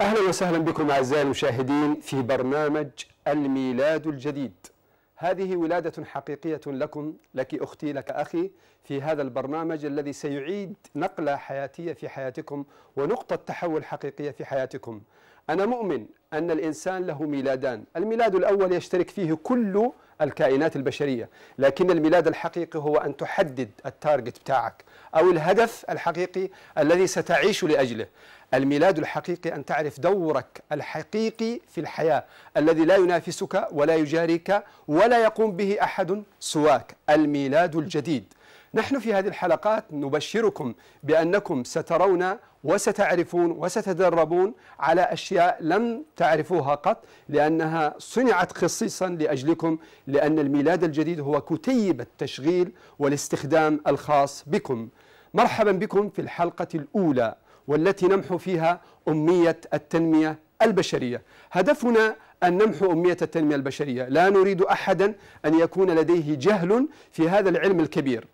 أهلا وسهلا بكم أعزائي المشاهدين في برنامج الميلاد الجديد هذه ولادة حقيقية لكم لك أختي لك أخي في هذا البرنامج الذي سيعيد نقلة حياتية في حياتكم ونقطة تحول حقيقية في حياتكم أنا مؤمن أن الإنسان له ميلادان الميلاد الأول يشترك فيه كل الكائنات البشريه لكن الميلاد الحقيقي هو ان تحدد التارجت بتاعك او الهدف الحقيقي الذي ستعيش لاجله الميلاد الحقيقي ان تعرف دورك الحقيقي في الحياه الذي لا ينافسك ولا يجاريك ولا يقوم به احد سواك الميلاد الجديد نحن في هذه الحلقات نبشركم بانكم سترون وستعرفون وستتدربون على أشياء لم تعرفوها قط لأنها صنعت خصيصا لأجلكم لأن الميلاد الجديد هو كتيب التشغيل والاستخدام الخاص بكم مرحبا بكم في الحلقة الأولى والتي نمحو فيها أمية التنمية البشرية هدفنا أن نمحو أمية التنمية البشرية لا نريد أحدا أن يكون لديه جهل في هذا العلم الكبير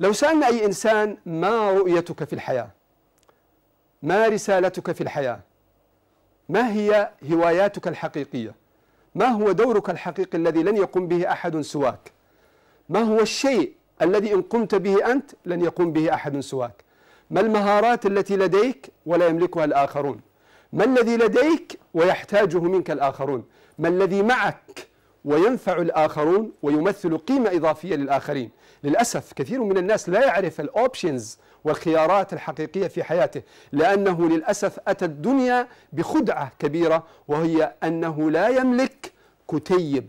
لو سألنا أي إنسان ما رؤيتك في الحياة ما رسالتك في الحياة ما هي هواياتك الحقيقية ما هو دورك الحقيقي الذي لن يقوم به أحد سواك ما هو الشيء الذي إن قمت به أنت لن يقوم به أحد سواك ما المهارات التي لديك ولا يملكها الآخرون ما الذي لديك ويحتاجه منك الآخرون ما الذي معك وينفع الآخرون ويمثل قيمة إضافية للآخرين للأسف كثير من الناس لا يعرف الأوبشنز والخيارات الحقيقية في حياته لأنه للأسف أتى الدنيا بخدعة كبيرة وهي أنه لا يملك كتيب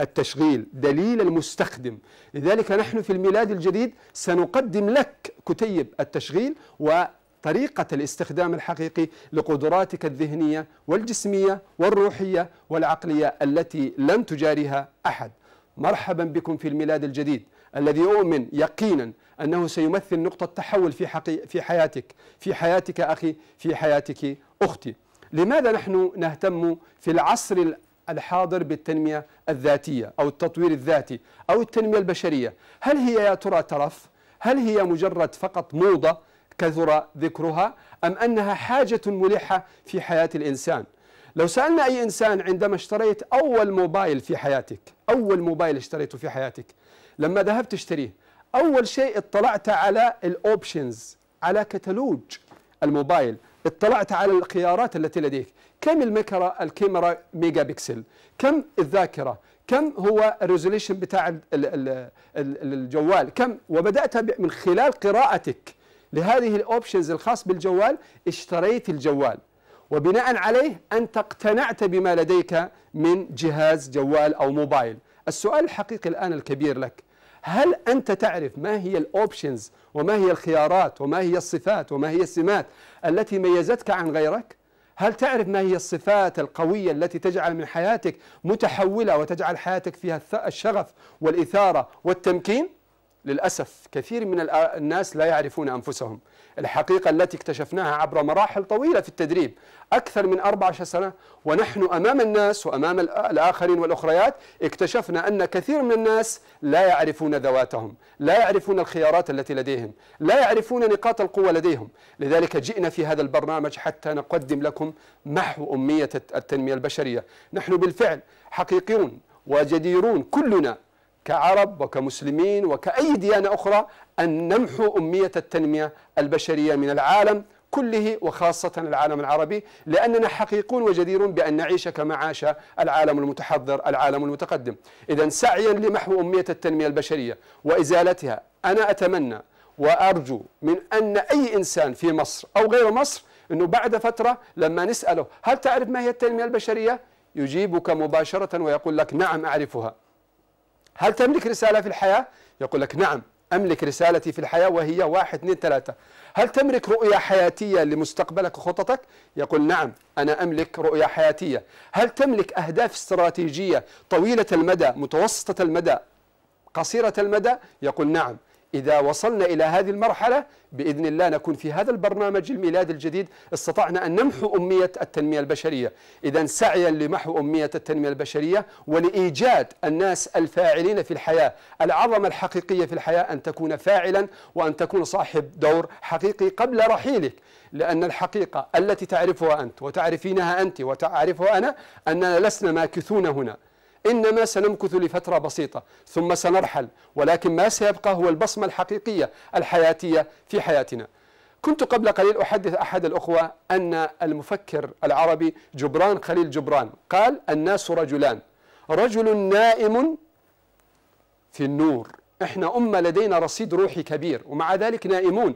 التشغيل دليل المستخدم لذلك نحن في الميلاد الجديد سنقدم لك كتيب التشغيل و طريقة الاستخدام الحقيقي لقدراتك الذهنية والجسمية والروحية والعقلية التي لن تجاريها أحد مرحبا بكم في الميلاد الجديد الذي أؤمن يقينا أنه سيمثل نقطة تحول في, حقي في حياتك في حياتك أخي في حياتك أختي لماذا نحن نهتم في العصر الحاضر بالتنمية الذاتية أو التطوير الذاتي أو التنمية البشرية هل هي يا ترى ترف؟ هل هي مجرد فقط موضة؟ كثر ذكرها أم أنها حاجة ملحة في حياة الإنسان لو سألنا أي إنسان عندما اشتريت أول موبايل في حياتك أول موبايل اشتريته في حياتك لما ذهبت تشتريه أول شيء اطلعت على الأوبشنز على كتالوج الموبايل اطلعت على الخيارات التي لديك كم الميكرا الكاميرا ميجا بكسل كم الذاكرة كم هو الريزوليشن بتاع الجوال كم وبدأت من خلال قراءتك لهذه الاوبشنز الخاص بالجوال اشتريت الجوال وبناء عليه انت اقتنعت بما لديك من جهاز جوال او موبايل السؤال الحقيقي الان الكبير لك هل انت تعرف ما هي الاوبشنز وما هي الخيارات وما هي الصفات وما هي السمات التي ميزتك عن غيرك هل تعرف ما هي الصفات القوية التي تجعل من حياتك متحولة وتجعل حياتك فيها الشغف والإثارة والتمكين للأسف كثير من الناس لا يعرفون أنفسهم الحقيقة التي اكتشفناها عبر مراحل طويلة في التدريب أكثر من 14 سنة ونحن أمام الناس وأمام الآخرين والأخريات اكتشفنا أن كثير من الناس لا يعرفون ذواتهم لا يعرفون الخيارات التي لديهم لا يعرفون نقاط القوة لديهم لذلك جئنا في هذا البرنامج حتى نقدم لكم محو أمية التنمية البشرية نحن بالفعل حقيقيون وجديرون كلنا كعرب وكمسلمين وكأي ديانة أخرى أن نمحو أمية التنمية البشرية من العالم كله وخاصة العالم العربي لأننا حقيقون وجديرون بأن نعيش كما عاش العالم المتحضر العالم المتقدم إذا سعيا لمحو أمية التنمية البشرية وإزالتها أنا أتمنى وأرجو من أن أي إنسان في مصر أو غير مصر أنه بعد فترة لما نسأله هل تعرف ما هي التنمية البشرية يجيبك مباشرة ويقول لك نعم أعرفها هل تملك رسالة في الحياة؟ يقول لك نعم أملك رسالتي في الحياة وهي واحد اثنين ثلاثة هل تملك رؤية حياتية لمستقبلك وخططك؟ يقول نعم أنا أملك رؤية حياتية هل تملك أهداف استراتيجية طويلة المدى متوسطة المدى قصيرة المدى؟ يقول نعم إذا وصلنا إلى هذه المرحلة بإذن الله نكون في هذا البرنامج الميلاد الجديد استطعنا أن نمحو أمية التنمية البشرية إذا سعيا لمحو أمية التنمية البشرية ولإيجاد الناس الفاعلين في الحياة العظمة الحقيقية في الحياة أن تكون فاعلا وأن تكون صاحب دور حقيقي قبل رحيلك لأن الحقيقة التي تعرفها أنت وتعرفينها أنت وتعرفها أنا أننا لسنا ماكثون هنا إنما سنمكث لفترة بسيطة ثم سنرحل ولكن ما سيبقى هو البصمة الحقيقية الحياتية في حياتنا كنت قبل قليل أحدث أحد الأخوة أن المفكر العربي جبران خليل جبران قال الناس رجلان رجل نائم في النور احنا أمة لدينا رصيد روحي كبير ومع ذلك نائمون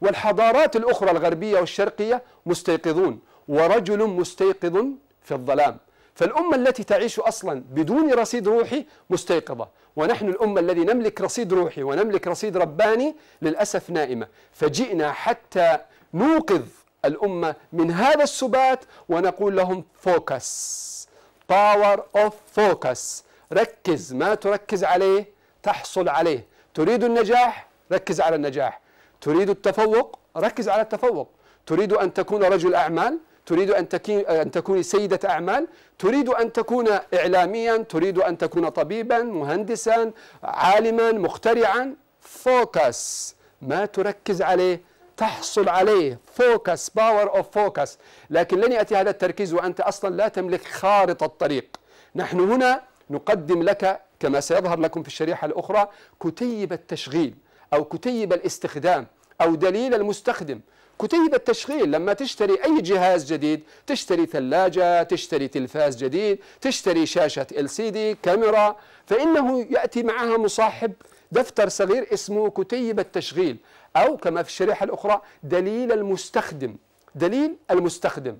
والحضارات الأخرى الغربية والشرقية مستيقظون ورجل مستيقظ في الظلام فالأمة التي تعيش أصلا بدون رصيد روحي مستيقظة ونحن الأمة الذي نملك رصيد روحي ونملك رصيد رباني للأسف نائمة فجئنا حتى نوقظ الأمة من هذا السبات ونقول لهم فوكس باور اوف فوكس ركز ما تركز عليه تحصل عليه تريد النجاح ركز على النجاح تريد التفوق ركز على التفوق تريد أن تكون رجل أعمال تريد أن, أن تكوني سيدة أعمال تريد أن تكون إعلاميا تريد أن تكون طبيبا مهندسا عالما مخترعا فوكس ما تركز عليه تحصل عليه فوكس باور اوف فوكس لكن لن ياتي هذا التركيز وانت اصلا لا تملك خارطه الطريق نحن هنا نقدم لك كما سيظهر لكم في الشريحه الاخرى كتيب التشغيل او كتيب الاستخدام أو دليل المستخدم كتيب التشغيل لما تشتري أي جهاز جديد تشتري ثلاجة تشتري تلفاز جديد تشتري شاشة LCD كاميرا فإنه يأتي معها مصاحب دفتر صغير اسمه كتيب التشغيل أو كما في الشريحة الأخرى دليل المستخدم دليل المستخدم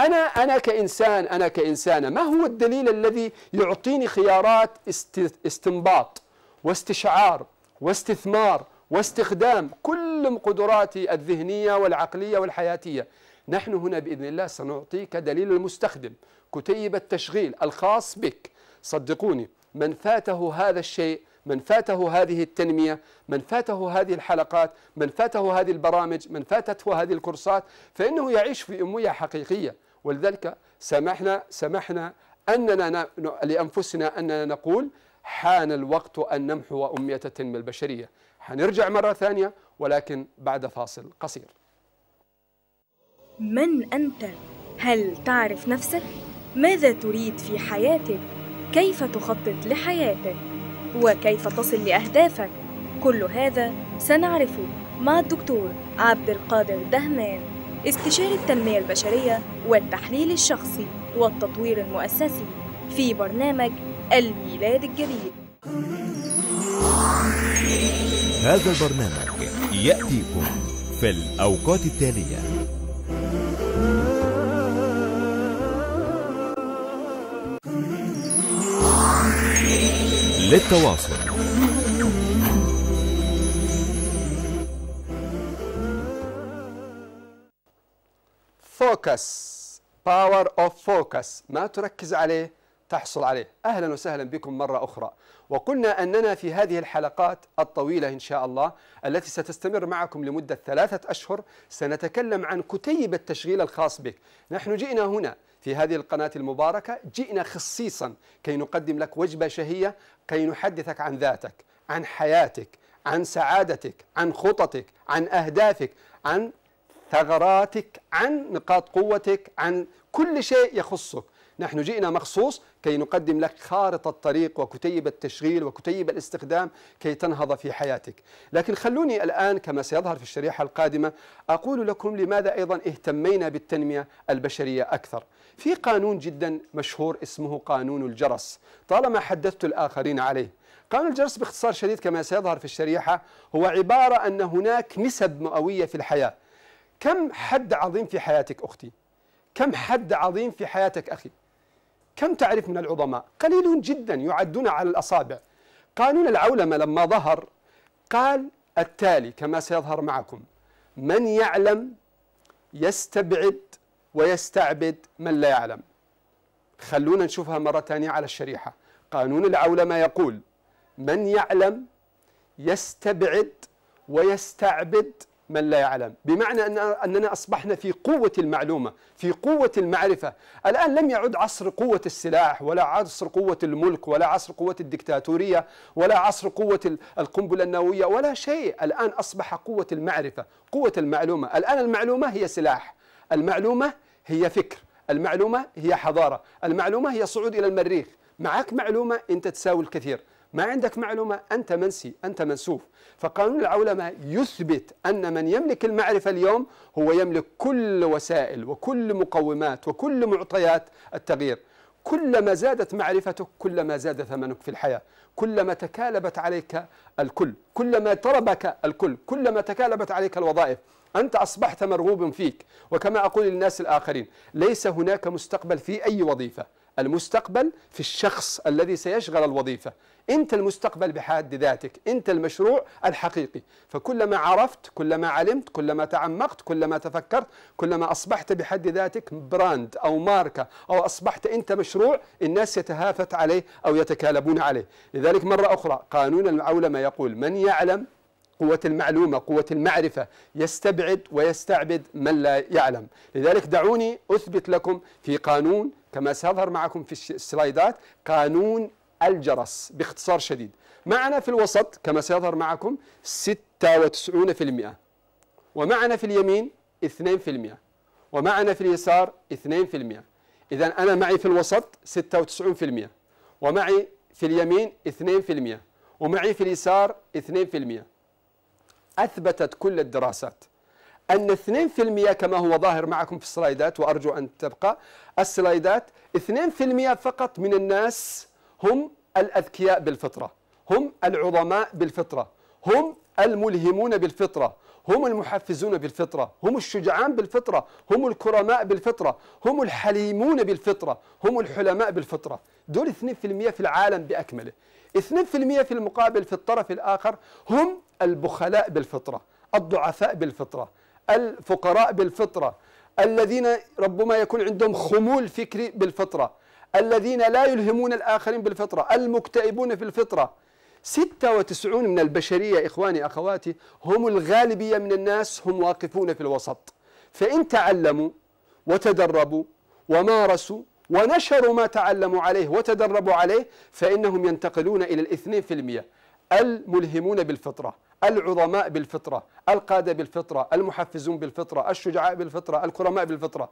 أنا أنا كإنسان أنا كإنسانة ما هو الدليل الذي يعطيني خيارات استنباط واستشعار واستثمار واستخدام كل قدراتي الذهنية والعقلية والحياتية نحن هنا بإذن الله سنعطيك دليل المستخدم كتيب التشغيل الخاص بك صدقوني من فاته هذا الشيء من فاته هذه التنمية من فاته هذه الحلقات من فاته هذه البرامج من فاتته هذه الكورسات فإنه يعيش في أمية حقيقية ولذلك سمحنا سمحنا أننا لأنفسنا أننا نقول حان الوقت أن نمحو أمية التنمية البشرية حنرجع مرة ثانية ولكن بعد فاصل قصير من أنت؟ هل تعرف نفسك؟ ماذا تريد في حياتك؟ كيف تخطط لحياتك؟ وكيف تصل لأهدافك؟ كل هذا سنعرفه مع الدكتور عبد القادر دهمان استشاري التنمية البشرية والتحليل الشخصي والتطوير المؤسسي في برنامج الميلاد الجديد هذا البرنامج يأتيكم في الأوقات التالية للتواصل فوكس باور اوف فوكس ما تركز عليه تحصل عليه أهلا وسهلا بكم مرة أخرى وقلنا أننا في هذه الحلقات الطويلة إن شاء الله التي ستستمر معكم لمدة ثلاثة أشهر سنتكلم عن كتيب التشغيل الخاص بك نحن جئنا هنا في هذه القناة المباركة جئنا خصيصا كي نقدم لك وجبة شهية كي نحدثك عن ذاتك عن حياتك عن سعادتك عن خططك عن أهدافك عن ثغراتك عن نقاط قوتك عن كل شيء يخصك نحن جئنا مخصوص كي نقدم لك خارطة طريق وكتيب التشغيل وكتيب الاستخدام كي تنهض في حياتك لكن خلوني الآن كما سيظهر في الشريحة القادمة أقول لكم لماذا أيضا اهتمينا بالتنمية البشرية أكثر في قانون جدا مشهور اسمه قانون الجرس طالما حدثت الآخرين عليه قانون الجرس باختصار شديد كما سيظهر في الشريحة هو عبارة أن هناك نسب مئوية في الحياة كم حد عظيم في حياتك أختي كم حد عظيم في حياتك أخي كم تعرف من العظماء قليل جدا يعدون على الأصابع قانون العولمة لما ظهر قال التالي كما سيظهر معكم من يعلم يستبعد ويستعبد من لا يعلم خلونا نشوفها مرة ثانية على الشريحة قانون العولمة يقول من يعلم يستبعد ويستعبد من لا يعلم بمعنى أننا أصبحنا في قوة المعلومة في قوة المعرفة الآن لم يعد عصر قوة السلاح ولا عصر قوة الملك ولا عصر قوة الدكتاتورية ولا عصر قوة القنبلة النووية ولا شيء الآن أصبح قوة المعرفة قوة المعلومة الآن المعلومة هي سلاح المعلومة هي فكر المعلومة هي حضارة المعلومة هي صعود إلى المريخ معك معلومة أنت تساوي الكثير ما عندك معلومة أنت منسي أنت منسوف فقانون العولمة يثبت أن من يملك المعرفة اليوم هو يملك كل وسائل وكل مقومات وكل معطيات التغيير كلما زادت معرفتك كلما زاد ثمنك في الحياة كلما تكالبت عليك الكل كلما طلبك الكل كلما تكالبت عليك الوظائف أنت أصبحت مرغوب فيك وكما أقول للناس الآخرين ليس هناك مستقبل في أي وظيفة المستقبل في الشخص الذي سيشغل الوظيفة أنت المستقبل بحد ذاتك أنت المشروع الحقيقي فكلما عرفت كلما علمت كلما تعمقت كلما تفكرت كلما أصبحت بحد ذاتك براند أو ماركة أو أصبحت أنت مشروع الناس يتهافت عليه أو يتكالبون عليه لذلك مرة أخرى قانون العولمة يقول من يعلم قوة المعلومة قوة المعرفة يستبعد ويستعبد من لا يعلم لذلك دعوني أثبت لكم في قانون كما سيظهر معكم في السلايدات قانون الجرس باختصار شديد معنا في الوسط كما سيظهر معكم 96% ومعنا في اليمين 2% ومعنا في اليسار 2% إذا أنا معي في الوسط 96% ومعي في اليمين 2% ومعي في اليسار 2% أثبتت كل الدراسات أن 2% كما هو ظاهر معكم في السلايدات وأرجو أن تبقى السلايدات 2% فقط من الناس هم الأذكياء بالفطرة هم العظماء بالفطرة هم الملهمون بالفطرة هم المحفزون بالفطرة هم الشجعان بالفطرة هم الكرماء بالفطرة هم الحليمون بالفطرة هم الحلماء بالفطرة دول 2% في العالم بأكمله 2% في المقابل في الطرف الآخر هم البخلاء بالفطرة الضعفاء بالفطرة الفقراء بالفطرة الذين ربما يكون عندهم خمول فكري بالفطرة الذين لا يلهمون الآخرين بالفطرة المكتئبون في الفطرة 96 من البشرية إخواني أخواتي هم الغالبية من الناس هم واقفون في الوسط فإن تعلموا وتدربوا ومارسوا ونشروا ما تعلموا عليه وتدربوا عليه فإنهم ينتقلون إلى الاثنين في المئة الملهمون بالفطرة العظماء بالفطرة القادة بالفطرة المحفزون بالفطرة الشجعاء بالفطرة الكرماء بالفطرة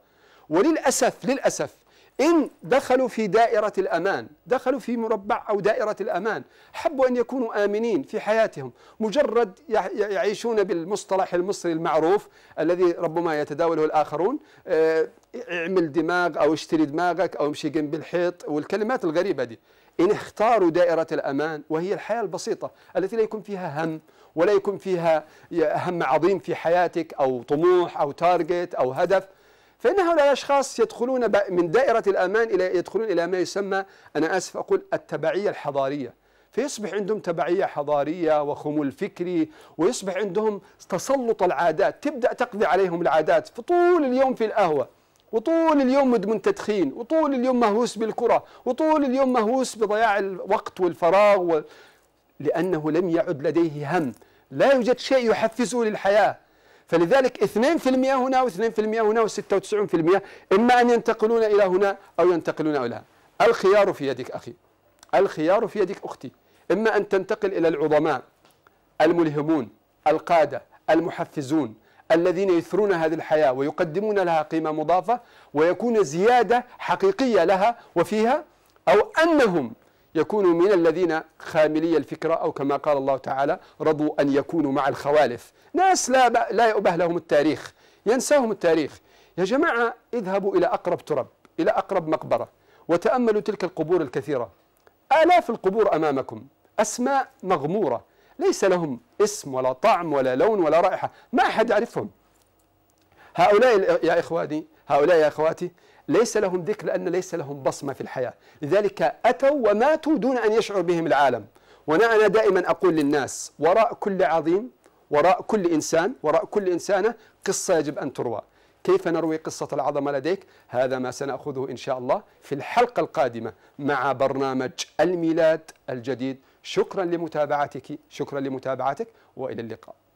وللأسف للأسف إن دخلوا في دائرة الأمان دخلوا في مربع أو دائرة الأمان حبوا أن يكونوا آمنين في حياتهم مجرد يعيشون بالمصطلح المصري المعروف الذي ربما يتداوله الآخرون آه، اعمل دماغ أو اشتري دماغك أو امشي جنب الحيط والكلمات الغريبة دي إن اختاروا دائرة الأمان وهي الحياة البسيطة التي لا يكون فيها هم ولا يكون فيها هم عظيم في حياتك أو طموح أو تارجت أو هدف فإن هؤلاء الأشخاص يدخلون من دائرة الأمان إلى يدخلون إلى ما يسمى أنا آسف أقول التبعية الحضارية فيصبح عندهم تبعية حضارية وخمول فكري ويصبح عندهم تسلط العادات تبدأ تقضي عليهم العادات فطول اليوم في القهوة وطول اليوم مدمن تدخين وطول اليوم مهووس بالكرة وطول اليوم مهووس بضياع الوقت والفراغ و... لأنه لم يعد لديه هم لا يوجد شيء يحفزه للحياة فلذلك 2% هنا و2% هنا و96% إما أن ينتقلون إلى هنا أو ينتقلون إلى هنا الخيار في يدك أخي الخيار في يدك أختي إما أن تنتقل إلى العظماء الملهمون القادة المحفزون الذين يثرون هذه الحياة ويقدمون لها قيمة مضافة ويكون زيادة حقيقية لها وفيها أو أنهم يكونوا من الذين خاملي الفكرة أو كما قال الله تعالى رضوا أن يكونوا مع الخوالف ناس لا, لا يؤبه لهم التاريخ ينساهم التاريخ يا جماعة اذهبوا إلى أقرب ترب إلى أقرب مقبرة وتأملوا تلك القبور الكثيرة آلاف القبور أمامكم أسماء مغمورة ليس لهم اسم ولا طعم ولا لون ولا رائحة ما أحد يعرفهم هؤلاء يا إخواني هؤلاء يا أخواتي ليس لهم ذكر لأن ليس لهم بصمة في الحياة لذلك أتوا وماتوا دون أن يشعر بهم العالم وأنا دائما أقول للناس وراء كل عظيم وراء كل إنسان وراء كل إنسانة قصة يجب أن تروى كيف نروي قصة العظمة لديك؟ هذا ما سنأخذه إن شاء الله في الحلقة القادمة مع برنامج الميلاد الجديد شكرا لمتابعتك شكرا لمتابعتك والى اللقاء